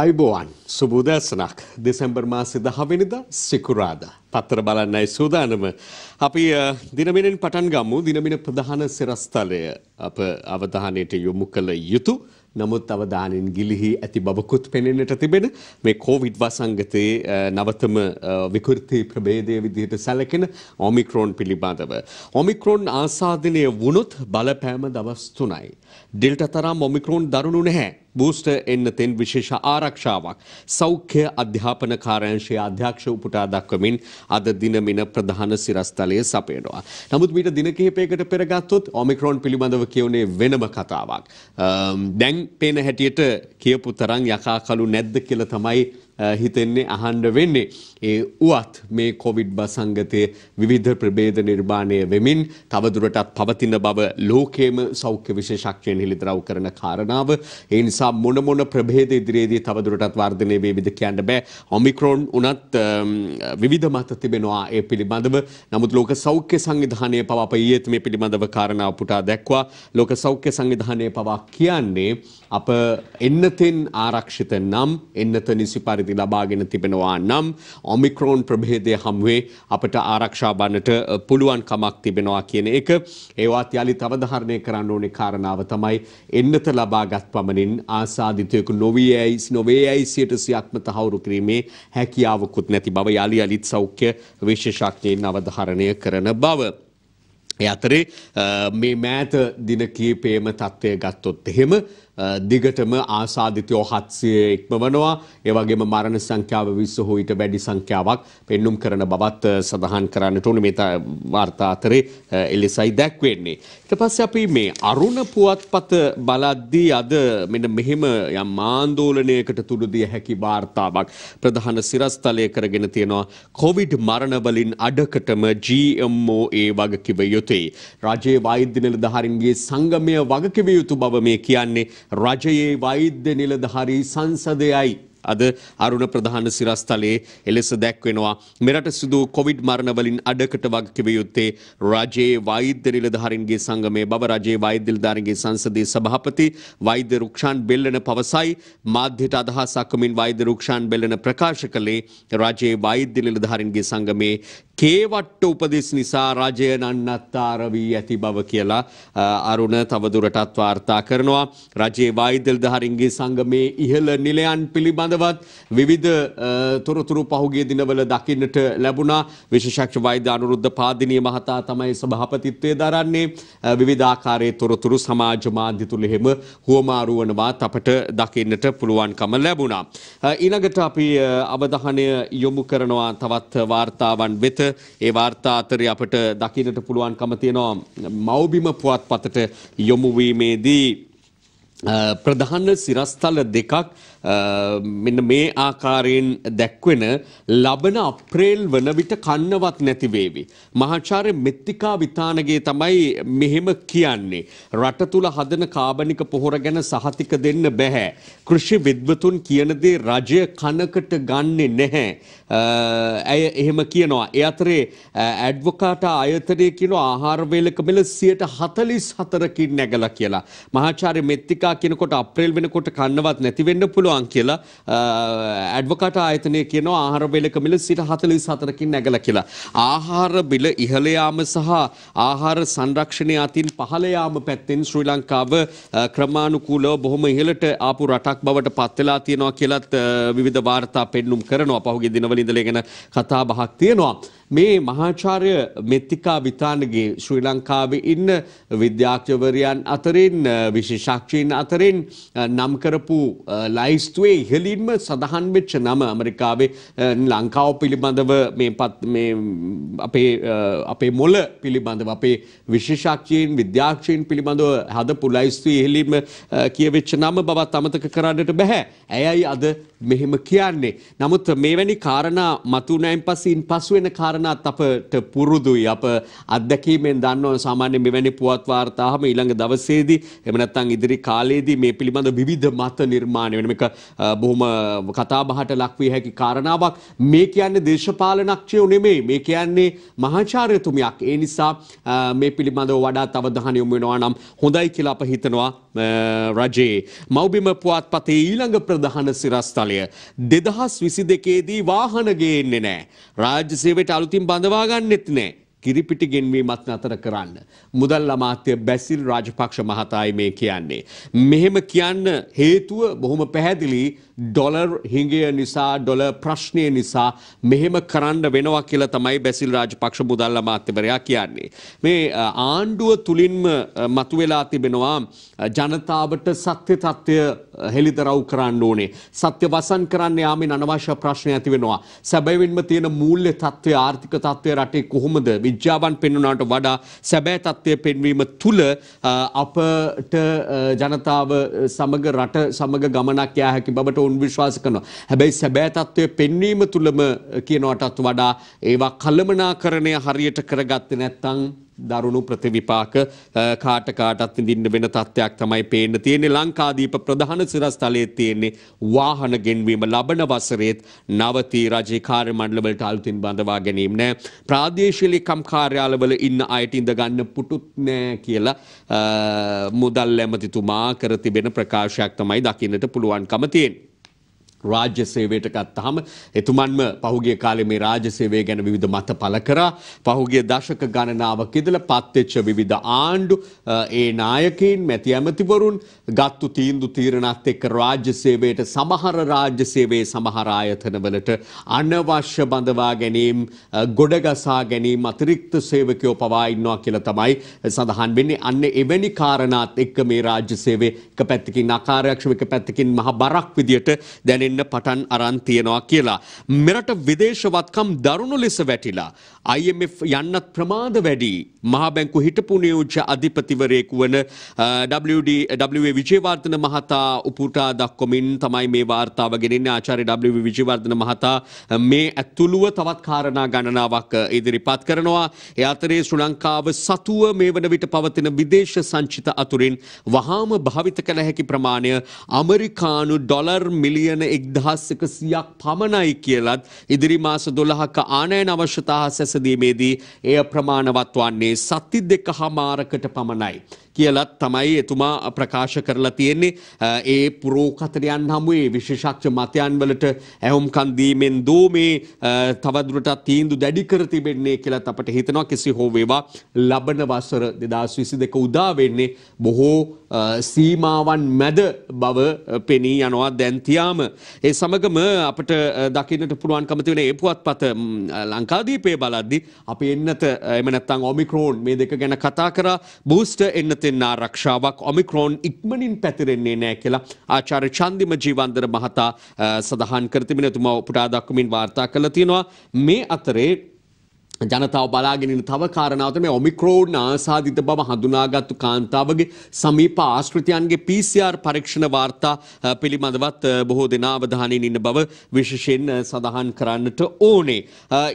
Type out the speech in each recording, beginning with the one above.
අයිබෝවන් සුබූදැසනක් දෙසැම්බර් මාසි දහවෙනිද සිකුරාද. පත්තර බලන්නයි සූදානම. අපි දිනමිනෙන් පටන් ගම්මු දිනමින ප්‍රධාන සිරස්ථලය අප අවධානයට යොමු කළ යුතු. නමුත් අවධානෙන් ගිලිහි ඇති බවකුත් පෙනෙන්නට තිබෙන මේ කෝවිඩ් වසංගතයේ නවතම විකෘති ප්‍රභේදය විදිහට සැලකෙන ඔමික්‍රෝන් පිළිබඳව. ඔමික්‍රෝන් ආසාධනය වුණොත් බලපෑම දවස් තුනයි. ඩෙල්ට තරම් ඔමික්‍රෝන් දරුණු නැහැ. බූස්ට එන්න තෙන් විශේෂ ආරක්ෂාවක් සෞඛ්‍ය අධ්‍යාපන කාරංශයේ අධ්‍යක්ෂ උපුටා දක්වමින් අද දිනමින ප්‍රධාන සිරස්තලය සපයනවා. නමුත් මීට දින කිහිපයකට පෙර ගත්තොත් ඔමික්‍රෝන් පිළිබඳව කියුනේ වෙනම කතාවක්. දැන් පේන හැටියට කියපු තරම් යකා කළු නැද්ද කියලා තමයි හිතෙන්නේ අහන්න වෙන්නේ. ඒ උවත් මේ කොවිඩ් බසංගතය විවිධ ප්‍රබේද නිර්මාණය වෙමින් තවදුරටත් පවතින බව ලෝකයේම සෞඛ්‍ය විශේෂඥයන් හෙළිදරව් කරන කාරණාව. ඒ නිසා මොන මොන ප්‍රභේද ඉදිරියේදී තවදුරටත් වර්ධනය වේවිද කියන්න බෑ. ඔමික්‍රෝන් උනත් විවිධ මත තිබෙනවා ඒ පිළිබඳව. නමුත් ලෝක සෞඛ්‍ය සංවිධානය පවා අප ඊයේත් මේ පිළිබඳව කාරණාව පුටා දැක්වා. ලෝක සෞඛ්‍ය සංවිධානය පවා කියන්නේ අප එන්නතෙන් ආරක්ෂිත නම් එන්නත නිසි පරිදි අවධානයකදී ලබාගෙන තිබෙනවා නම් ඔමික්‍රෝන් ප්‍රභේදය හමුවේ අපට ආරක්ෂා බන්නට පුළුවන් කමක් තිබෙනවා කියන එක ඒවත් යාලි තවධාරණය කරන්න ඕනේ කාරණාව තමයි එන්නත ලබාගත් පමණින් ආසාධිතයකු නොවියයි නොවේයයි සියට සියක්ම තහවුරු කිරීමේ හැකියාවකුත් නැති බව යාලි අලිත් සෞඛ්‍ය විශේෂඥයින් අවධාරණය කරන බව. ඒ අතරේ මේ මෑත දින කීපයේම තත්ත්වය ගත්තොත් එහෙම දිගටම ආසාධිතයෝ හත්සය ඉක්මවනවා ඒවගේම මරණ සංඛ්‍යාව විස්ස හෝයිට වැඩි සංඛ්‍යාවක් පෙන්නුම් කරන බවත් සඳහන් කරන්නට ඕන මේ වාර්තා අතරේ එලෙසයි දැක්වෙන්නේ. ඊට පස්සේ අපි මේ අරුණ පුවත්පත බලද්දී අද මෙන්න මෙහෙම යම් ආන්දෝලනයකට තුඩු දිය හැකි වාර්තාවක් ප්‍රධාන සිරස්තලය කරගෙන තියෙනවා කොවිඩ් මරණවලින් අඩකටම GMO ඒ වගකිව යුතුයි. රජයේ වෛද්‍ය නිලධාරීන්ගේ සංගමය වගකිව යුතු බව මේ කියන්නේ රජයේ වෛද්‍ය නිලධාරී සංසදයයි. අද අරුණ ප්‍රධාන සිරස්තලයේ එලෙස දැක්වෙනවා මෙරට සිදු කොවිඩ් මරණවලින් අඩකට වගකිව යුත්තේ රජයේ වෛද්‍ය නිලධාරීන්ගේ සංගමය බව රජයේ වෛද්‍ය නිලධාරීන්ගේ සංසදයේ සභාපති වෛද්‍ය රුක්ෂාන් බෙල්ලන පවසයි මාධ්‍යට අදහසක් වමින් වෛද්‍ය රුක්ෂාන් බෙල්ලන ප්‍රකාශ කළේ රජයේ වෛද්‍ය නිලධාරීන්ගේ සංගමයේ කේවට්ට උපදෙස් නිසා රජය නන්නත්තාර වී ඇති බව කියලා අරුණ තවදුරටත් වාර්තා කරනවා. රජයේ වෛදල් දහරින්ගේ සංගමේ ඉහළ නිලයන් පිළිබඳවත් විවිධ තොරතුරු පහුගේ දිනවල දකින්නට ලැබුණා. විශේෂක්ෂ වෛද්‍ය අනුරුද්ධ පාදිනී මහතා තමයි සභාපතිත්වය දරන්නේ. විවිධාකාරයේ තොරතුරු සමාජ මාධ්‍ය තුල එහෙම හුවමාරුවනවත් අපට දකින්නට පුළුවන්කම ලැබුණා. ඊළඟට අපි අවධානය යොමු කරනවා තවත් වාර්තාවන් වෙත ඒ වාර්තා අතරේ අපට දකින්නට පුළුවන්කම තියෙනවා මෞබිම පුවත්පතට යොමු වීමේදී ප්‍රධාන සිරස්තල දෙකක් මෙන්න මේ ආකාරයෙන් දැක්වෙන ලබන අප්‍රේල් වන විට කන්නවත් නැති වේවි. මහාචාර්ය මෙත්තිකා විතානගේ තමයි මෙහෙම කියන්නේ. රට තුල හදන කාබනික පොහොර ගැන සහතික දෙන්න බෑ. කෘෂි විද්වතුන් කියන දේ රජය කනකට ගන්නෙ නැහැ. ඇය එහෙම කියනවා. ඒ අතරේ ඇඩ්වොකාට ආයතනය කියනවා ආහාර වේලක මිල 144කින් නැගලා කියලා. මහාචාර්ය මෙත්තිකා කියනකොට අප්‍රේල් වෙනකොට කන්නවත් නැති වෙන්න පුළුවන්. පුළුවන් කියලා ඇඩ්වකට ආයතනය කියනවා ආහාර බෙලක මිල සිට හතලිස් හතරකින් නැගල කියලා. ආහාර බිල ඉහළයාම සහ ආහාර සංරක්ෂණය අතින් පහළයාම පැත්තෙන් ශ්‍රී ලංකාව ක්‍රමාණුකූලව බොහොම ඉහළට ආපු රටක් බවට පත්වෙලා තියෙනවා කියලත් විධ වාර්තා පෙන්නුම් කරනවා පහුගේ දිනවල ඉඳලගෙන කතා බහක් තියෙනවා. මේ මහාචාර්ය මෙත්තිකා විතානගේ ශ්‍රී ලංකාවේ ඉන්න විද්‍යාඥවරයන් අතරින් විශේෂඥයින් අතරින් නම් කරපු ලයිස්තුවේ ඉහළින්ම සඳහන් වෙච්ච නම ඇමරිකාවේ ලංකාව පිළිබඳව මේ පත් මේ අපේ අපේ මොළ පිළිබඳව අපේ විශේෂඥයින් විද්‍යාඥයින් පිළිබඳව හදපු ලයිස්තුවේ ඉහළින්ම කියවෙච්ච නම බවත් අමතක කරන්නට බෑ. ඇයයි අද මෙහෙම කියන්නේ. නමුත් මේවැනි කාරණා මතුණයින් පසින් පසු වෙන කාරණා කාරණාත් අපට පුරුදුයි අප අත්දැකීමෙන් දන්නව සාමාන්‍ය මෙවැනි පුවත් වාර්තාහම ඊළඟ දවසේදී එහෙම නැත්නම් ඉදිරි කාලයේදී මේ පිළිබඳ විවිධ මත නිර්මාණය වෙන මේක බොහොම කතාබහට ලක්විය හැකි කාරණාවක් මේ කියන්නේ දේශපාලනඥයෝ නෙමෙයි මේ කියන්නේ මහාචාර්යතුමියක් ඒ නිසා මේ පිළිබඳව වඩාත් අවධානය යොමු වෙනවා නම් හොඳයි කියලා අප හිතනවා රජයේ මවබිම පුවත්පතේ ඊළඟ ප්‍රධාන සිරස්තලය දෙදහස් විසි දෙකේදී වාහන ගේන්නේ නෑ. රාජ්‍ය සේවයට අලුතින් බඳවා ගන්නෙත් නෑ. කිරිපිටි ගෙන්වීමත් නතර කරන්න. මුදල් අමාත්‍ය බැසිල් රාජපක්ෂ මහතායි මේ කියන්නේ. මෙහෙම කියන්න හේතුව බොහොම පැහැදිලි ඩොලර් හිඟය නිසා ඩොලර් ප්‍රශ්නය නිසා මෙහෙම කරන්න වෙනවා කියලා තමයි බැසිල් රාජපක්ෂ මුදල් අමාත්‍යවරයා කියන්නේ. මේ ආණ්ඩුව තුලින්ම මතුවෙලා තිබෙනවා ජනතාවට සත්‍ය තත්ත්වය හෙළිදරව් කරන්න ඕනේ. සත්‍ය වසන් කරන්න යාමෙන් අනවශ්‍ය ප්‍රශ්න ඇති වෙනවා. සැබවින්ම තියෙන මූල්‍ය තත්ත්වය ආර්ථික තත්ත්වය රටේ කොහොමද විද්‍යාවන් පෙන්වනාට වඩා සැබෑ තත්ත්වය පෙන්වීම තුළ අපට ජනතාව සමග රට සමග ගමනක් යා හැකි බවට ඔවුන් විශ්වාස කරනවා. හැබැයි සැබෑ තත්ත්වය පෙන්වීම තුළම කියනවටත් වඩා ඒවා කළමනාකරණය හරියට කරගත්තේ නැත්නම් දරුණු ප්‍රතිවිපාක කාට කාටත් ඉඳින්න වෙන තත්ත්වයක් තමයි පේන්න තියෙන්නේ ලංකාදීප ප්‍රධාන සිරස්තලයේ තියෙන්නේ වාහන ගෙන්වීම ලබන වසරේත් නවතී රජයේ කාර්ය මණ්ඩලවලට අලුතින් බඳවා ගැනීම නෑ ප්‍රාදේශීය ලේකම් කාර්යාලවල ඉන්න අයට ඉඳ ගන්න පුටුත් නෑ කියලා මුදල් ඇමතිතුමා කර තිබෙන ප්‍රකාශයක් තමයි දකින්නට පුළුවන්කම තියෙන්නේ රාජ්‍ය සේවයට ගත්තාම එතුමන්ම පහුගිය කාලේ මේ රාජ්‍ය සේවය ගැන විවිධ මත පළ කරා. පහුගිය දශක ගණනාවක් ඉඳලා පත්වෙච්ච විවිධ ආණ්ඩු ඒ නායකයින් මැති ඇමතිවරුන් ගත්තු තීන්දු තීරණත් එක්ක රාජ්‍ය සේවයට සමහර රාජ්‍ය සේවයේ සමහර ආයතනවලට අනවශ්‍ය බඳවා ගැනීම, ගොඩගසා ගැනීම අතිරික්ත සේවකයෝ පවා ඉන්නවා කියලා තමයි සඳහන් වෙන්නේ. අන්න එවැනි කාරණාත් එක්ක මේ රාජ්‍ය සේවය එක පැත්තකින් අකාර්යක්ෂම එක පැත්තකින් මහ බරක් විදියට දැනෙන වැටෙන්න පටන් අරන් තියෙනවා කියලා. මෙරට විදේශවත්කම් දරුණු ලෙස වැටිලා. IMF යන්නත් ප්‍රමාද වැඩි. මහා බැංකු හිටපු නියෝජ්‍ය අධිපතිවරයෙකු වන WA විජේවර්ධන මහතා උපුටා දක්වමින් තමයි මේ වාර්තාව ගෙනෙන්නේ ආචාර්ය WA විජේවර්ධන මහතා මේ ඇතුළුව තවත් කාරණා ගණනාවක් ඉදිරිපත් කරනවා. ඒ අතරේ ශ්‍රී ලංකාව සතුව මේ වන විට පවතින විදේශ සංචිත අතුරින් වහාම භාවිත කළ හැකි ප්‍රමාණය අමරිකානු ඩොලර් මිලියන 1100ක් පමණයි කියලත් ඉදිරි මාස 12ක ආනයන අවශ්‍යතා සැසදීමේදී එය ප්‍රමාණවත් වන්නේ සති දෙකහමාරකට පමණයි. කියලත් තමයි එතුමා ප්‍රකාශ කරලා තියෙන්නේ ඒ පුරෝකතරයන් හමුවේ විශේෂක්ෂ මතයන් වලට ඇහුම්කන් දීමෙන් දෝ මේ තවදුරටත් තීන්දුව දැඩි කර තිබෙන්නේ කියලත් අපට හිතනවා කෙසේ හෝ වේවා ලබන වසර 2022 උදා වෙන්නේ බොහෝ සීමාවන් මැද බව පෙනී යනවා දැන් තියාම ඒ සමගම අපිට දකින්නට පුළුවන්කම තියෙන ඒ පුවත්පත ලංකාදීපේ බලද්දි අපි එන්නත එහෙම නැත්නම් ඔමික්‍රෝන් මේ දෙක ගැන කතා කරා බූස්ටර් එන්නත වෙතෙන් ආරක්ෂාවක් ඔමික්‍රෝන් ඉක්මනින් පැතිරෙන්නේ නෑ කියලා ආචාර්ය චන්දිම ජීවන්දර මහතා සඳහන් කර තිබෙන තුමා උපුටා දක්වමින් වාර්තා කළා තියෙනවා මේ අතරේ ජනතාව බලාගෙනන තව කාරණාවත මේ ඔමික්‍රෝඩ් ආසාධිත බව හඳුනාගත්තු කාන්තාවගේ සමීප ආස්කෘතියන්ගේ PCR පරීක්ෂණ වාර්තා පිළිබඳවත් බොහෝ දෙනා අවධානයෙන් ඉන්න බව විශේෂයෙන් සඳහන් කරන්නට ඕනේ.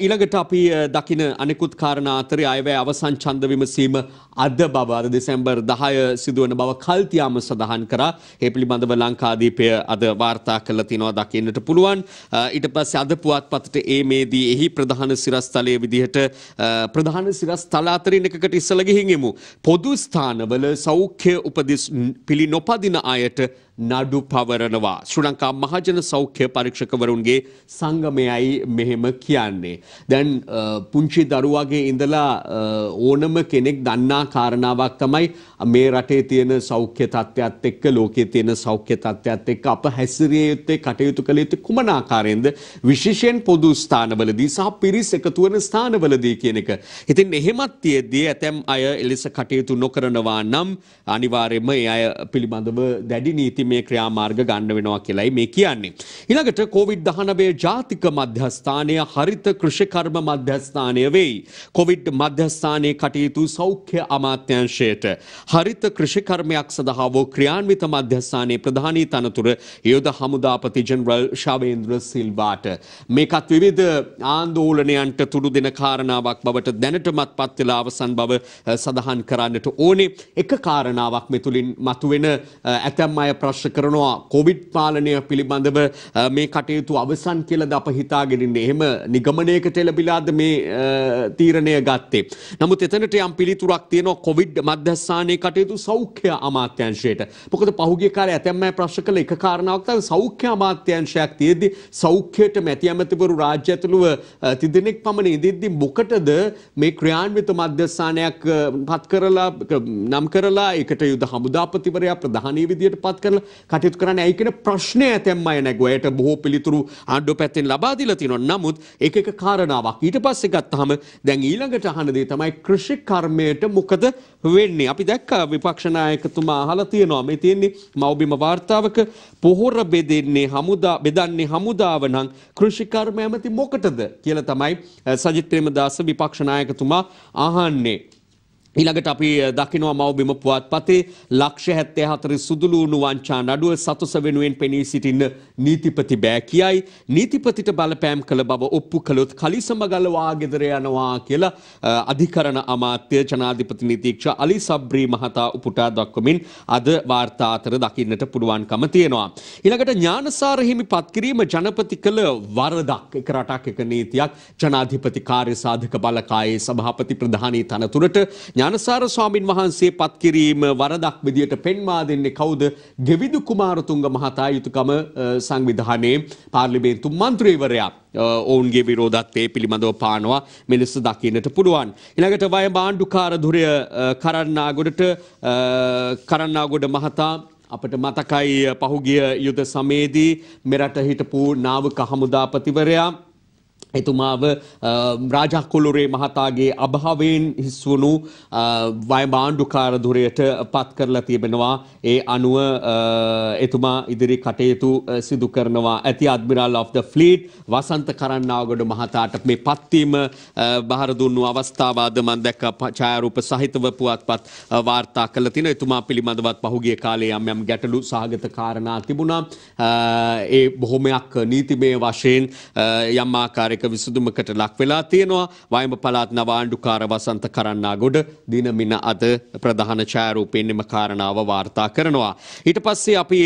ඊළඟට අපි දකින අනෙකුත් කාරණා අතරේ අයවැය අවසන් ඡන්ද විමසීම අද බව අද දෙසැම්බර් 10 සිදුවන බව කල්තියාම සඳහන් කරා. ඒ පිළිබඳව ලංකාදීපය අද වාර්තා කරලා තිනවා දකින්නට පුළුවන්. ඊට පස්සේ අද පුවත්පතට ඒ මේදී එහි ප්‍රධාන සිරස්තලයේ විදිහට විදිහට ප්‍රධාන සිරස් තල අතරින් එකකට ඉස්සලා ගිහින් එමු. පොදු ස්ථානවල සෞඛ්‍ය උපදෙස් පිළි නොපදින අයට නඩු පවරනවා. ශ්‍රී ලංකා මහජන සෞඛ්‍ය පරීක්ෂකවරුන්ගේ සංගමයයි මෙහෙම කියන්නේ. දැන් පුංචි දරුවගේ ඉඳලා ඕනම කෙනෙක් දන්නා කාරණාවක් තමයි මේ රටේ තියෙන සෞඛ්‍ය තත්ත්වයත් එක්ක ලෝකයේ තියෙන සෞඛ්‍ය තත්ත්වයත් එක්ක අප හැසිරිය යුත්තේ කටයුතු කළ යුත්තේ කුමන ආකාරයෙන්ද විශේෂයෙන් පොදු ස්ථානවලදී සහ පිරිස් එකතු වෙන ස්ථානවලදී කියන එක. ඉතින් එහෙමත් තියෙද්දී ඇතැම් අය එලෙස කටයුතු නොකරනවා නම් අනිවාර්යයෙන්ම ඒ අය පිළිබඳව දැඩි නීති කිරීමේ ක්‍රියාමාර්ග ගන්න වෙනවා කියලයි මේ කියන්නේ. ඊළඟට කොවිඩ් 19 ජාතික මධ්‍යස්ථානය හරිත කෘෂිකර්ම මධ්‍යස්ථානය වෙයි. කොවිඩ් මධ්‍යස්ථානයේ කටයුතු සෞඛ්‍ය අමාත්‍යාංශයට හරිත කෘෂිකර්මයක් සඳහා වූ ක්‍රියාන්විත මධ්‍යස්ථානයේ ප්‍රධානී තනතුර යෝධ හමුදාපති ජෙනරල් ශවේන්ද්‍ර සිල්වාට මේකත් විවිධ ආන්දෝලනයන්ට තුඩු දෙන කාරණාවක් බවට දැනටමත් පත් වෙලා අවසන් බව සඳහන් කරන්නට ඕනේ එක කාරණාවක් මෙතුලින් මතුවෙන ඇතැම් අය ප්‍රශ්න විමර්ශ කරනවා කොවිඩ් පාලනය පිළිබඳව මේ කටයුතු අවසන් කියලද අප හිතාගෙනන්නේ එහෙම නිගමනයකට එලබිලාද මේ තීරණය ගත්තේ. නමුත් එතනට යම් පිළිතුරක් තියෙනවා කොවිඩ් මධ්‍යස්ථානයේ කටයුතු සෞඛ්‍ය අමාත්‍යංශයට. මොකද පහුගිය කාලේ ඇතැම්ම ප්‍රශ්න කළ එක කාරණාවක් තමයි සෞඛ්‍ය අමාත්‍යංශයක් තියෙද්දි සෞඛ්‍යයට මැති ඇමතිවරු රාජ්‍ය ඇතුළුව තිදෙනෙක් පමණ ඉදිද්දි මොකටද මේ ක්‍රියාන්විත මධ්‍යස්ථානයක් පත් කරලා නම් කරලා ඒකට යුද හමුදාපතිවරයා ප්‍රධානී විදියට පත් කරලා කියලා කටයුතු කරන්න ඇයි කියන ප්‍රශ්නය ඇතැම් අය නැගුවා. ඒට බොහෝ පිළිතුරු ආණ්ඩුව පැත්තෙන් ලබා දීලා තියෙනවා. නමුත් ඒක එක කාරණාවක්. ඊට පස්සේ ගත්තාම දැන් ඊළඟට අහන දේ තමයි කෘෂි කර්මයට මොකද වෙන්නේ? අපි දැක්කා විපක්ෂ නායකතුමා අහලා තියෙනවා. මේ තියෙන්නේ මව්බිම වාර්තාවක පොහොර බෙදෙන්නේ හමුදා බෙදන්නේ හමුදාව නම් කෘෂි කර්ම ඇමති මොකටද කියලා තමයි සජිත් ප්‍රේමදාස විපක්ෂ නායකතුමා අහන්නේ. ඊළඟට අපි දකිනවා මවබිම පුවත්පතේ ලක්ෂ 74 සුදුලූණු වංචා නඩුව සතුස වෙනුවෙන් පෙනී සිටින නීතිපති බෑ කියයි නීතිපතිට බලපෑම් කළ බව ඔප්පු කළොත් කලිසමගල වාගෙදර යනවා කියලා අධිකරණ අමාත්‍ය ජනාධිපති නීතික්ෂ අලි සබ්රි මහතා උපුටා දක්වමින් අද වාර්තා අතර දකින්නට පුළුවන්කම තියෙනවා ඊළඟට ඥානසාර හිමි පත්කිරීම ජනපති කළ වරදක් එක රටක් එක නීතියක් ජනාධිපති කාර්ය සාධක බලකායේ සභාපති ප්‍රධානී තනතුරට ඥානසාර ස්වාමින් වහන්සේ පත් කිරීම වරදක් විදියට පෙන්වා දෙන්නේ කවුද? ගෙවිදු කුමාරතුංග මහතා යුතුයකම සංවිධානයේ පාර්ලිමේන්තු මන්ත්‍රීවරයා ඔවුන්ගේ විරෝධත්වය පිළිබඳව පානවා මෙලෙස දකින්නට පුළුවන්. ඉළඟට වය බාණ්ඩුකාර දුරය කරන්නාගොඩට කරන්නාගොඩ මහතා අපට මතකයි පහුගිය යුද සමේදී මෙරට හිටපු නාවක හමුදාපතිවරයා එතුමාව රාජා කොලුරේ මහතාගේ අභාවයෙන් හිස්වුණු වය බාණ්ඩුකාර දුරයට පත් කරලා තිබෙනවා ඒ අනුව එතුමා ඉදිරි කටයුතු සිදු කරනවා ඇති admiral of the fleet Wasantha Karannagoda මහතාට මේ පත්වීම බහර දුන්නු අවස්ථාවාද මන් දැක්ක ඡායාරූප සහිතව පුවත්පත් වාර්තා කළ තින එතුමා පිළිබඳවත් පහුගිය කාලේ යම් යම් ගැටලු සහගත කාරණා තිබුණා ඒ බොහොමයක් නීතිමය වශයෙන් යම් ආකාරයක තාවකාලික විසඳුමකට ලක් වෙලා තියෙනවා. වයඹ පළාත් නව ආණ්ඩුකාර වසන්ත කරන්නාගොඩ දිනමින අද ප්‍රධාන ඡායාරූපයෙන් මෙම කාරණාව වාර්තා කරනවා. ඊට පස්සේ අපි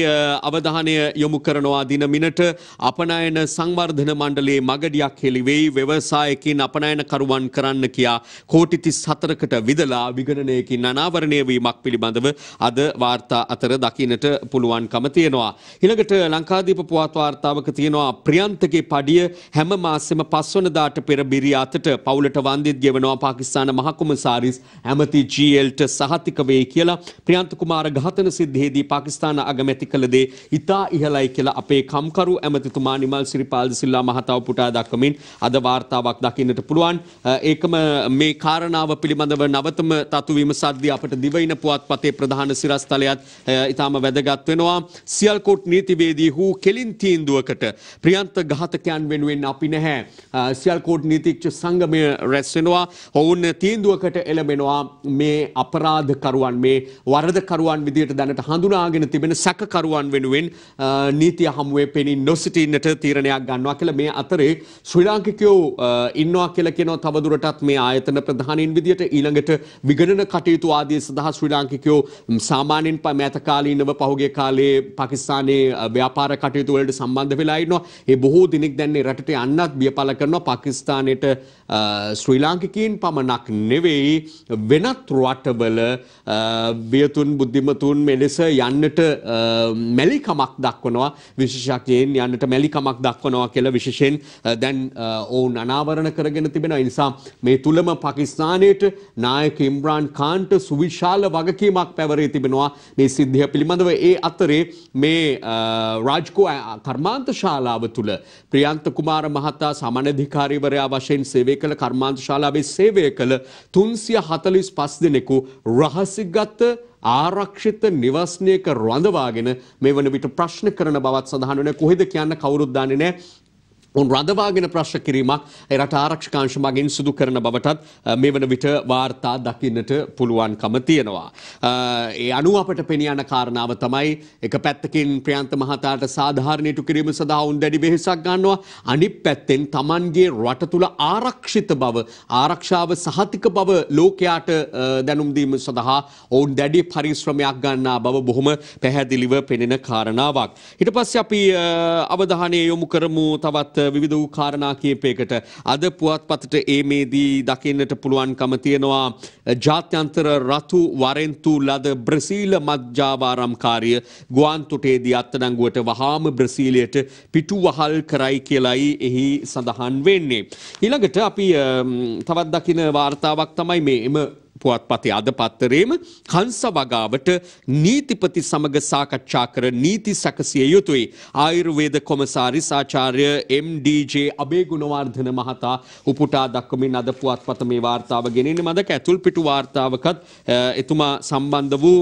අවධානය යොමු කරනවා දිනමිනට අපනයන සංවර්ධන මණ්ඩලයේ මගඩියක් හෙළිවෙයි ව්‍යවසායකින් අපනයනකරුවන් කරන්න කියා කෝටි 34කට විදලා විගණනයකින් අනාවරණය වීමක් පිළිබඳව අද වාර්තා අතර දකින්නට පුළුවන්කම තියෙනවා. ඊළඟට ලංකාදීප පුවත් වාර්තාවක තියෙනවා ප්‍රියන්තගේ පඩිය හැම මාසෙම පස්වනදාට පෙර බිරි අතට පවුලට වන්දිත් ගෙවනවා පාකිස්ාන මහකුමසාරිස් ඇමති ජල්ට සහතික වේ කියලා ප්‍රියන්ත කුමාර ඝාතන සිද්ධේදී පාකිස්ාන අගමැති කළදේ ඉතා ඉහලයි කියලා අපේ කම්කරු ඇමතිතුමා නිමල් සිරිපාල් සිල්ලා මහතාව පුටා දක්වමින් අද වාර්තාවක් දකින්නට පුළුවන් ඒකම මේ කාරණාව පිළිබඳව නවතම තතුවීම සද්දී අපට දිවයින පුවත්පතේ ප්‍රධාන සිරස්තලයත් ඉතාම වැදගත් වෙනවා සියල්කොට් නීතිවේදී හූ කෙලින් තීන්දුවකට ප්‍රියන්ත ඝාතකයන් වෙනුවෙන් අපි නැහැ සියල්කෝට් නීතිච්ච සංගමය රැස්වෙනවා ඔවුන් තීන්දුවකට එළබෙනවා මේ අපරාධකරුවන් මේ වරදකරුවන් විදියට දැනට හඳුනාගෙන තිබෙන සැකකරුවන් වෙනුවෙන් නීතිය හමුවේ පෙනින් නොසිටින්නට තීරණයක් ගන්නවා කියලා මේ අතරේ ශ්‍රී ලාංකිකයෝ ඉන්නවා කියලා කියනවා තවදුරටත් මේ ආයතන ප්‍රධානීන් විදියට ඊළඟට විගණන කටයුතු ආදී සඳහා ශ්‍රී ලාංකිකයෝ සාමාන්‍යයෙන් මෑත කාලීනව පහුගිය කාලේ පාකිස්තානයේ ව්‍යාපාර කටයුතු වලට සම්බන්ධ වෙලා ඉන්නවා. ඒ බොහෝ දිනක් දැන් රටට යන්නත් බියපත් පළ කරනවා පාකිස්තානයට ශ්‍රී ලාංකිකයින් පමණක් නෙවෙයි වෙනත් රටවල වියතුන් බුද්ධිමතුන් මෙලෙස යන්නට මැලිකමක් දක්වනවා විශේෂඥයෙන් යන්නට මැලිකමක් දක්වනවා කියලා විශේෂයෙන් දැන් ඔවුන් අනාවරණ කරගෙන තිබෙනවා. ඒ නිසා මේ තුලම පාකිස්තානයට නායක ඉම්රාන් ඛාන්ට සුවිශාල වගකීමක් පැවරී තිබෙනවා. මේ සිද්ධිය පිළිබඳව ඒ අතරේ මේ රාජකෝ කර්මාන්ත ශාලාව තුල ප්‍රියන්ත කුමාර මහතා සාමාන්‍යධිකාරීවරයා වශයෙන් සේවය කළ කර්මාන්ත ශාලාවේ සේවය කළ තුන්සිය හතලිස් පස් දෙනෙකු රහසිගත ආරක්ෂිත නිවස්නයක රඳවාගෙන මේ වන විට ප්‍රශ්න කරන බවත් සඳහන් වන කොහෙද කියන්න කවුරුද්දාන්නේ නෑ උන් රඳවාගෙන ප්‍රශ්න කිරීමක් රට ආරක්ෂකාංශ මගින් සිදු කරන බවටත් මේ වන විට වාර්තා දකින්නට පුළුවන්කම තියෙනවා. ඒ අනුව අපට පෙනියන කාරණාව තමයි එක පැත්තකින් ප්‍රියන්ත මහතාට සාධාරණීටු කිරීම සඳහා උන් දැඩි වෙහෙසක් ගන්නවා. අනිත් පැත්තෙන් Tamanගේ රට තුල ආරක්ෂිත බව, ආරක්ෂාව සහතික බව ලෝකයාට දැනුම් දීම සඳහා ඔවුන් දැඩි පරිශ්‍රමයක් ගන්නා බව බොහොම පැහැදිලිව පෙනෙන කාරණාවක්. ඊට පස්සේ අපි අවධානය යොමු කරමු තවත් විවිධ වූ කාරණා කීපයකට අද පුවත්පතට ඒමේදී දකින්නට පුළුවන්කම තියෙනවා ජාත්‍යන්තර රතු වරෙන්තු ලද බ්‍රසීල මත්ජාවාරම්කාරිය ගුවන්තොටේදී අත්අඩංගුවට වහාම බ්‍රසීලයට පිටුවහල් කරයි කියලයි එහි සඳහන් වෙන්නේ. ඊළඟට අපි තවත් දකින වාර්තාවක් තමයි මේ එම පුවත්පතේ අද පත්තරේම කංසවගාවට නීතිපති සමග සාකච්ඡා කර නීති සැකසිය යුතුයි. ආයුර්වේද කොමසාරිස් ආචාර්ය MDJ අබේ ගුණවර්ධන මහතා උපුටා දක්වමින් අද පුවත්පත මේ වාර්තාව ගෙනෙන්නේ මදක ඇතුල් පිටු වාර්තාවකත් එතුමා සම්බන්ධ වූ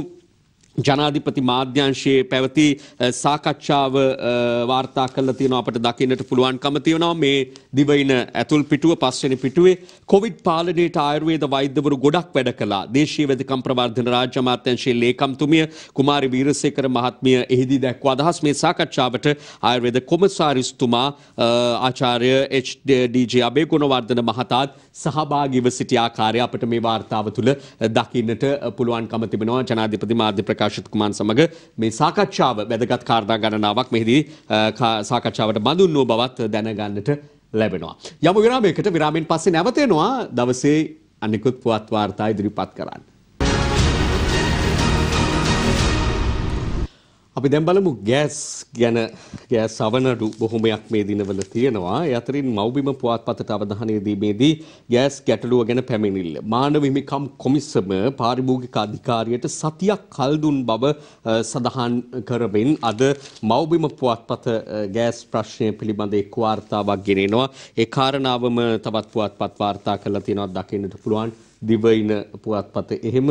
ජනාධිපති මාධ්‍යංශයේ පැවති සාකච්ඡාව වාර්තා කරලා තියෙනවා අපිට දකින්නට පුළුවන්කම තියෙනවා මේ දිවයින ඇතුල් පිටුව පස්වෙනි පිටුවේ කොවිඩ් පාලනයට ආයුර්වේද වෛද්‍යවරු ගොඩක් වැඩ කළා දේශීය වෙදකම් ප්‍රවර්ධන රාජ්‍ය අමාත්‍යංශයේ ලේකම්තුමිය කුමාරි වීරසේකර මහත්මිය එහිදී දැක්ව අදහස් මේ සාකච්ඡාවට ආයුර්වේද කොමසාරිස්තුමා ආචාර්ය එච්.ඩී.ජේ අබේගුණවර්ධන මහතාත් සහභාගීව සිටි ආකාරය අපිට මේ වාර්තාව තුළ දකින්නට පුළුවන්කම තිබෙනවා ජනාධිපති මාධ්‍ය ප්‍රකාශිත් කුමාන් සමග මේ සාකච්ඡාව වැදගත් කාරණා ගණනාවක් මෙහිදී සාකච්ඡාවට බඳුන් වූ බවත් දැනගන්නට ලැබෙනවා. යමු විරාමයකට විරාමෙන් පස්සේ නැවතෙනවා දවසේ අනිකුත් පුවත් වාර්තා ඉදිරිපත් කරන්න. අපි දැන් බලමු ගෑස් ගැන ගෑස් අවනඩු බොහොමයක් මේ දිනවල තියෙනවා. ඒ අතරින් මව්බිම පුවත්පතට අවධානය දීමේදී ගෑස් ගැටලුව ගැන පැමිණිල්ල. මානව හිමිකම් කොමිසම පාරිභෝගික අධිකාරියට සතියක් කල් දුන් බව සඳහන් කරමින් අද මව්බිම පුවත්පත ගෑස් ප්‍රශ්නය පිළිබඳ එක් වාර්තාවක් ගෙනෙනවා. ඒ කාරණාවම තවත් පුවත්පත් වාර්තා කරලා තියෙනවා දකින්නට පුළුවන්. දිවයින පුවත්පත එහෙම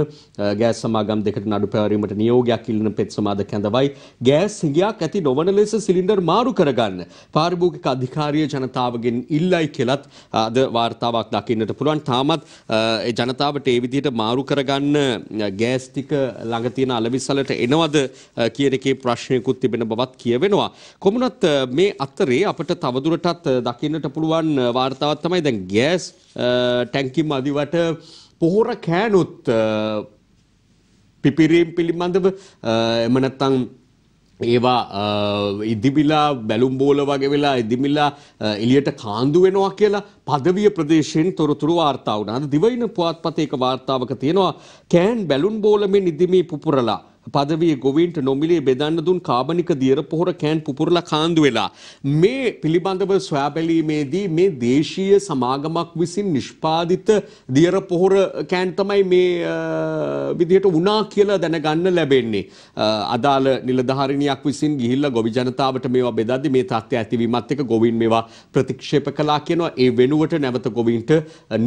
ගෑස් සමාගම් දෙකට නඩු පැවරීමට නියෝගයක් ඉල්ලන පෙත් සමාද කැඳවයි ගෑස් හිඟයක් ඇති නොවන ලෙස සිලින්ඩර් මාරු කරගන්න පාරිභෝගික අධිකාරිය ජනතාවගෙන් ඉල්ලයි කියලත් අද වාර්තාවක් දකින්නට පුළුවන් තාමත් ජනතාවට ඒ විදිහට මාරු කරගන්න ගෑස් ටික ළඟ තියෙන අලවිසලට එනවද කියන එකේ ප්‍රශ්නයකුත් තිබෙන බවත් කියවෙනවා කොමුණත් මේ අතරේ අපට තවදුරටත් දකින්නට පුළුවන් වාර්තාවක් තමයි දැන් ගෑස් ටැංකිම් අදිවට පොහොර කෑනුත් පිපිරීම් පිළිබඳව එමනත්තං ඒවා ඉදිබිලා බැලුම් බෝල වගේ වෙලා ඉදිමිලා එලියට කාන්දු වෙනවා කියලා පදවිය ප්‍රදේශයෙන් තොරතුරු වාර්තා වුණා. අද දිවයින පුවත්පතේක වාර්තාවක තියෙනවා කෑන් බැලුම් බෝලමින් ඉදිමි පුපුරලා පදවිය ගොවින්ට නොමිලේ බෙදන්න දුන් කාබනික දියර පොහොර කෑන් පුපුරලා කාන්දු වෙලා මේ පිළිබඳව සොයාබැලීමේදී මේ දේශීය සමාගමක් විසින් නිෂ්පාදිත දියර පොහොර කෑන් තමයි මේ විදිහට වුණා කියලා දැනගන්න ලැබෙන්නේ අදාළ නිලධාරිණියක් විසින් ගිහිල්ලා ගොවි ජනතාවට මේවා බෙදද්දී මේ තත්ත්වය ඇතිවීමත් එක්ක ගොවින් මේවා ප්‍රතික්ෂේප කළා කියනවා ඒ වෙනුවට නැවත ගොවින්ට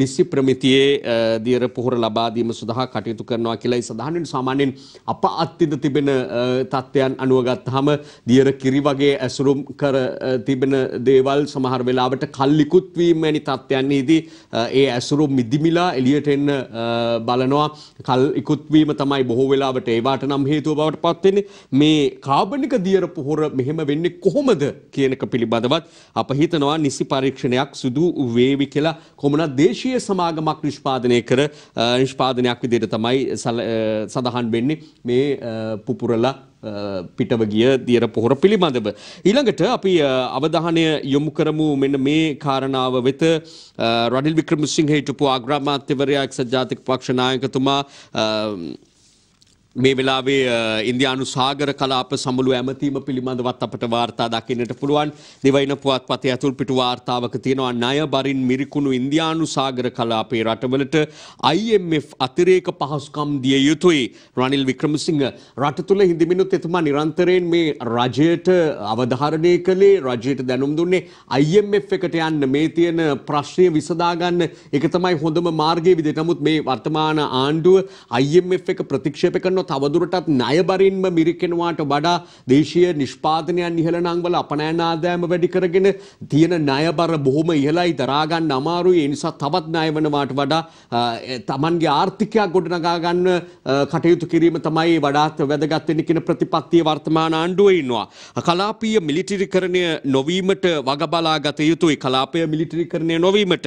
නිසි ප්‍රමිතියේ දියර පොහොර ලබා දීම සඳහා කටයුතු කරනවා කියලායි සඳහන් වෙන සාමාන්‍යයෙන් අප අත්තිද තිබෙන තත්ත්වයන් අනුවගත් හම දියර කිරි වගේ ඇසුරුම් කර තිබෙන දේවල් සමහර වෙලාවට කල්ලිකුත්වීමමැනි තත්ත්වයන්නේදී ඒ ඇසුරුම් මිදිමිලා එලියට එන්න බලනවා කල් ඉකුත්වීම තමයි බොහෝ වෙලාවට ඒවාට නම් හේතුව බවට පත්වෙන මේ කාබනික දියර පොහොර මෙහෙම වෙන්නේ කොහොමද කියනක පිළිබඳවත් අප හිතනවා නිසි පරීක්ෂණයක් සුදු වේවි කියලා කොමනත් දේශීය සමාගමක් නිෂ්පාදනය කර නිෂ්පාදනයක් විදියට තමයි සඳහන් වෙන්නේ මේ මේ පුපුරලා පිටව ගිය දියර පොහොර පිළිබඳව. ඊළඟට අපි අවධානය යොමු කරමු මෙන්න මේ කාරණාව වෙත රනිල් වික්‍රමසිංහ හිටපු ආග්‍රාමාත්‍යවරයා එක්සත් ජාතික පක්ෂ නායකතුමා මේ වෙලාවේ ඉන්දියානු සාගර කලාප සමුළු ඇමතීම පිළිබඳවත් අපට වාර්තා දකින්නට පුළුවන්. දිවයින පුවත්පතේ ඇතුල් පිටු වාර්තාවක තියෙනවා ණය බරින් මිරිකුණු ඉන්දියානු සාගර කලාපයේ රටවලට IMF අතිරේක පහසුකම් දිය යුතුයි. රනිල් වික්‍රමසිංහ රට තුල හිඳමිනුත් එතුමා නිරන්තරයෙන් මේ රජයට අවධාරණය කළේ රජයට දැනුම් දුන්නේ IMF එකට යන්න මේ තියෙන ප්‍රශ්නය විසඳා ගන්න එක තමයි හොඳම මාර්ගය විදිහට. නමුත් මේ වර්තමාන ආණ්ඩුව IMF එක ප්‍රතික්ෂේප කරන තවදුරටත් ණයබරින්ම මිරිකෙනවාට වඩා දේශීය නිෂ්පාදනයන් ඉහළ නංවල අපනෑන ආදායම වැඩි කරගෙන තියෙන ණයබර බොහොම ඉහළයි දරා ගන්න අමාරුයි. ඒ නිසා තවත් ණය වෙනවාට වඩා තමන්ගේ ආර්ථිකයක් ගොඩනගා ගන්න කටයුතු කිරීම තමයි වඩාත් වැදගත් වෙන්නේ කියන ප්‍රතිපත්තිය වර්තමාන ආණ්ඩුවේ ඉන්නවා. කලාපීය මිලිටරිකරණය නොවීමට වග බලා ගත යුතුයි. කලාපය මිලිටරිකරණය නොවීමට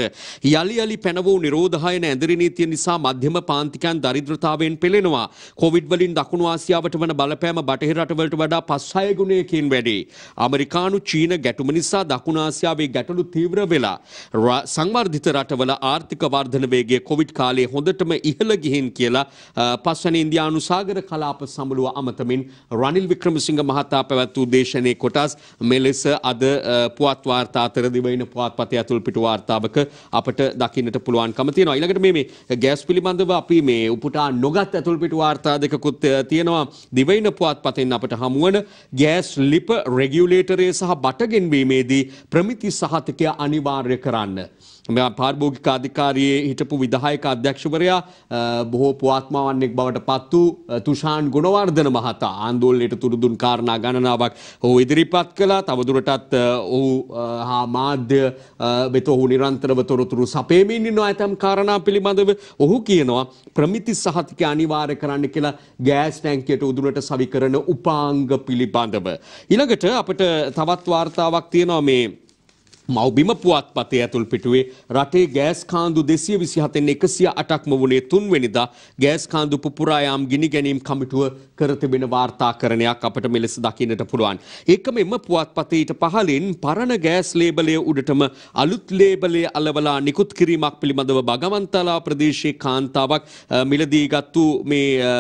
යලි යලි පැන වූ නිරෝධායන ඇඳරි නීතිය නිසා මධ්‍යම පාන්තිකයන් දරිද්‍රතාවයෙන් පෙළෙනවා. කොවිඩ් ක්‍රිකට් වලින් දකුණු ආසියාවට වන බලපෑම බටහිර රටවලට වඩා 5-6 ගුණයකින් වැඩි. ඇමරිකානු චීන ගැටුම නිසා දකුණු ආසියාවේ ගැටලු තීව්‍ර වෙලා සංවර්ධිත රටවල ආර්ථික වර්ධන වේගය කොවිඩ් කාලේ හොඳටම ඉහළ ගිහින් කියලා පස්වන ඉන්දියානු සාගර කලාප සමුළුව අමතමින් රනිල් වික්‍රමසිංහ මහතා පැවැත් වූ දේශනයේ කොටස් මෙලෙස අද පුවත් වාර්තා අතර දිවයින පුවත්පතේ ඇතුළු පිටු වාර්තාවක අපට දකින්නට පුළුවන්කම තියෙනවා. ඊළඟට මේ මේ ගෑස් පිළිබඳව අපි මේ උපුටා නොගත් ඇතුළු පිටු වාර්තා දෙක ලේඛකුත් තියෙනවා දිවයින පුවත්පතෙන් අපට හමුවන ගෑස් ලිප රෙගියුලේටරය සහ බටගෙන්වීමේදී ප්‍රමිති සහතිකය අනිවාර්ය කරන්න. පාර්භෝගික අධිකාරයේ හිටපු විදායක අධ්‍යක්ෂවරයා බොහෝ පුවත්මාවන්නෙක් බවට පත් වූ තුෂාන් ගුණවර්ධන මහතා ආන්දෝලනයට තුරුදුන් කාරණා ගණනාවක් ඔහු ඉදිරිපත් කළා. තවදුරටත් ඔහු හා මාධ්‍ය වෙත ඔහු නිරන්තරව තොරතුරු සපයමින් ඉන්නවා ඇතම් කාරණා පිළිබඳව ඔහු කියනවා ප්‍රමිති සහතික අනිවාර්ය කරන්න කියලා ගෑස් ටැංකියට උදුරට සවි කරන උපාංග පිළිබඳව. ඊළඟට අපිට තවත් වාර්තාවක් තියෙනවා මේ මව්බිම පුවත්පතේ ඇතුල් පිටුවේ රටේ ගෑස් කාන්දු දෙසිය විසි හතෙන් එකසිය අටක්ම වුණේ තුන්වෙනිදා ගෑස් කාන්දු පුපුරායාම් ගිනි ගැනීම් කමිටුව කරතිබෙන වාර්තාකරණයක් අපට මෙලෙස දකින්නට පුළුවන්. ඒක මෙම පුවත්පතේට පහලින් පරණ ගෑස් ලේබලය උඩටම අලුත් ලේබලය අලවලා නිකුත් කිරීමක් පිළිබඳව බගවන්තලා ප්‍රදේශයේ කාන්තාවක් මිලදීගත්තු මේ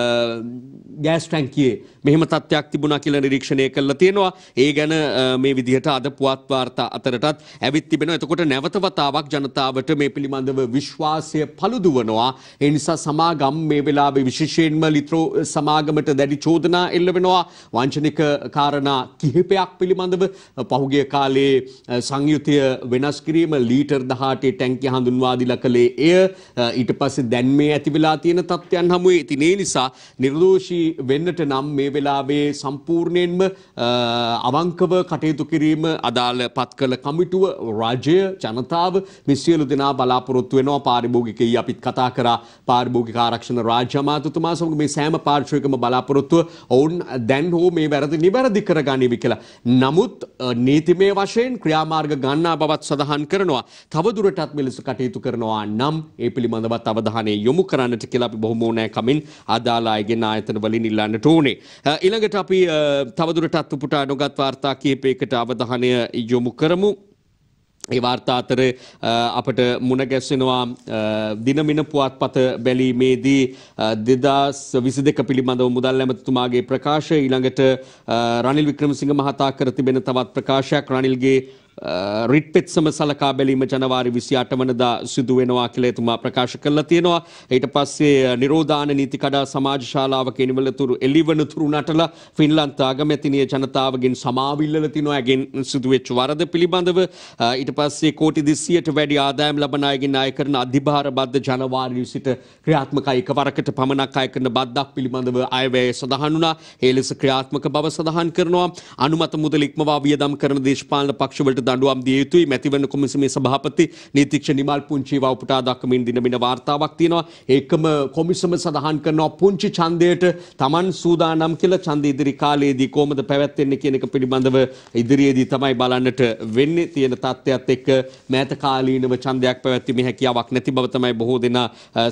ගෑස් ටැන්කියේ මෙහෙම තත්ත්වයක් තිබුණා කියලා නිරීක්ෂණය කරලා තියෙනවා. ඒ ගැන මේ විදිහට අද පුවත්වාර්තා අතරටත් ඇවිත් තිබෙනවා. එතකොට නැවත වතාවක් ජනතාවට මේ පිළිබඳව විශ්වාසය පළුදුවනවා. ඒ නිසා සමාගම් මේ වෙලාවේ විශේෂයෙන්ම ලිත්‍රෝ සමාගමට දැඩි චෝදනා එල්ල වෙනවා. වංචනික කාරණා කිහිපයක් පිළිබඳව පහුගිය කාලේ සංයුතිය වෙනස් කිරීම ලීටර් 18 ටැංකිය හඳුන්වා දීලා කළේ එය. ඊට පස්සේ දැන් මේ ඇති වෙලා තියෙන තත්ත්වයන් හමුවේ. ඉතින් ඒ නිසා නිර්දෝෂී වෙන්නට නම් මේ වෙලාවේ සම්පූර්ණයෙන්ම අවංකව කටයුතු කිරීම අදාළ පත් කළ කමිටුව පවුව රජය ජනතාව මේ සියලු දෙනා බලාපොරොත්තු වෙනවා පාරිභෝගිකයි අපිත් කතා කරා පාරිභෝගික ආරක්ෂණ රාජ්‍ය අමාත්‍යතුමා සමග මේ සෑම පාර්ශ්වයකම බලාපොරොත්තුව ඔවුන් දැන් හෝ මේ වැරදි නිවැරදි කරගනිවි කියලා. නමුත් නීතිමය වශයෙන් ක්‍රියාමාර්ග ගන්නා බවත් සඳහන් කරනවා. තවදුරටත් මෙලෙස කටයුතු කරනවා නම් ඒ පිළිබඳවත් අවධානය යොමු කරන්නට කියලා අපි බොහොම ඕනෑකමින් අදාළ අයගෙන් ආයතන වලින් ඉල්ලන්නට ඕනේ. ඊළඟට අපි තවදුරටත් උපුටා නොගත් වාර්තා කිහිපයකට අවධානය යොමු කරමු. ඒ වාර්තා අතර අපට මුණ ගැස්සෙනවා දිනමින පුවත්පත බැලීමේදී 2022 පිළිබඳව මුදල් ඇමතිතුමාගේ ප්‍රකාශය ඊළඟට රනිල් වික්‍රමසිංහ මහතා කර තිබෙන තවත් ප්‍රකාශයක් රනිල්ගේ රිට්පෙත්සම සලකා බැලීම ජනවාරි විසි අටමනදා සිදුවෙනවා කළේතුමා ප්‍රකාශ කරලා තියෙනවා. ඊට පස්සේ නිරෝධාන නිති කඩා සමාජ ශාලාව කෙනවලතුරු එලිවන තුරු නටල ෆින්ලන්ත අගමැතිනිය ජනතාවගෙන් සමාවිල්ල තිනවා ඇගෙන් සිදුවෙච්ච වරද පිළිබඳව ඊට පස්සේ කෝටි දෙසියට වැඩි ආදායම් ලබන අයගෙන් අය කරන අධිභාර බද්ධ ජනවාරි සිට ක්‍රියාත්මක එක වරකට පමණක් අය කරන බද්දක් පිළිබඳව අයවැය සඳහන් වුණා. ඒ ලෙස ක්‍රියාත්මක බව සඳහන් කරනවා. අනුමත මුදල ඉක්මවා වියදම් කරන දේශපාලන පක්ෂවලට දඩුවම් දිය යුතුයි මැතිවන කොමිසමේ සභාපති නීතික්ෂ නිමල් පුංචි වපුටා දක්මින් දිනමින වාර්තාවක් තියෙනවා ඒකම කොමිසම සඳහන් කරනවා පුංචි ඡන්දයට Taman සූදානම් කියලා ඡන්ද ඉදිරි කාලයේදී කොහොමද පැවැත්වෙන්නේ කියන එක පිළිබඳව ඉදිරියේදී තමයි බලන්නට වෙන්නේ තියෙන තත්ත්වයක් එක්ක මෑත කාලීනව ඡන්දයක් පැවැත්වීමේ හැකියාවක් නැති බව තමයි බොහෝ දෙනා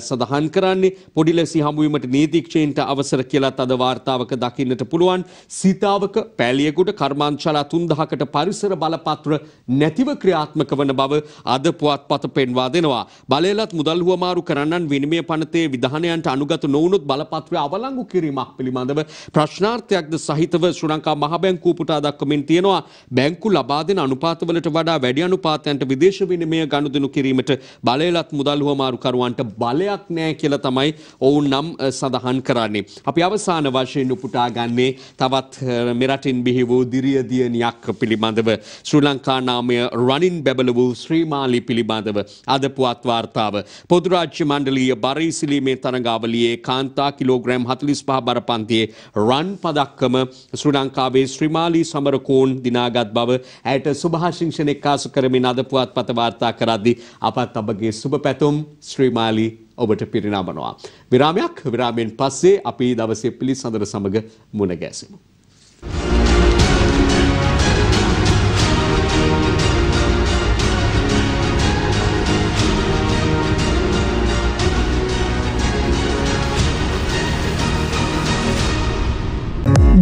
සඳහන් කරන්නේ පොඩි ලෙසි හමුවීමට නීතික්ෂයන්ට අවසර කියලත් අද වාර්තාවක දකින්නට පුළුවන් සිතාවක පැලියකුට කර්මාංශලා තුන්දහකට පරිසර බලපත්‍ර නැතිව ක්‍රියාත්මක වන බව අද පුවත්පත පෙන්වා දෙනවා. බලයලත් මුදල් හුවමාරු කරන්නන් විනිමය පනතේ විධානයන්ට අනුගත නොවුනොත් බලපත්‍රය අවලංගු කිරීමක් පිළිබඳව ප්‍රශ්නාර්ථයක්ද සහිතව ශ්‍රී ලංකා මහ බැංකුව පුටා දක්වමින් තියෙනවා. බැංකු ලබා දෙන අනුපාතවලට වඩා වැඩි අනුපාතයන්ට විදේශ විනිමය ගනුදෙනු කිරීමට බලයලත් මුදල් හුවමාරුකරුවන්ට බලයක් නෑ කියලා තමයි ඔවුන් නම් සඳහන් කරන්නේ. අපි අවසාන වශයෙන් උපුටා ගන්නේ තවත් මෙරටින් බිහි වූ දිරිය දියණියක් පිළිබඳව ශ්‍රී ලංකා නාමය රනින් බැබල වූ ශ්‍රීමාලි පිළිබඳව අද පුවත් වාර්තාව. පොදුරාජ්‍ය මණ්ඩලීය බරීසිලීමේ තරගාවලියේ කාන්තා කිලෝග්‍රෑම් 45 බර පන්තියේ රන් පදක්කම ශ්‍රී ලංකාවේ ශ්‍රීමාලි සමරකෝන් දිනාගත් බව ඇයට සුභාශිංසන එක්කාසු කරමින් අද පුවත්පත වාර්තා කරද්දී අපත් ඔබගේ සුබ පැතුම් ශ්‍රීමාලි ඔබට පිරිනමනවා. විරාමයක් විරාමෙන් පස්සේ අපි දවසේ පිළිසඳර සමග මුණ ගැසෙමු.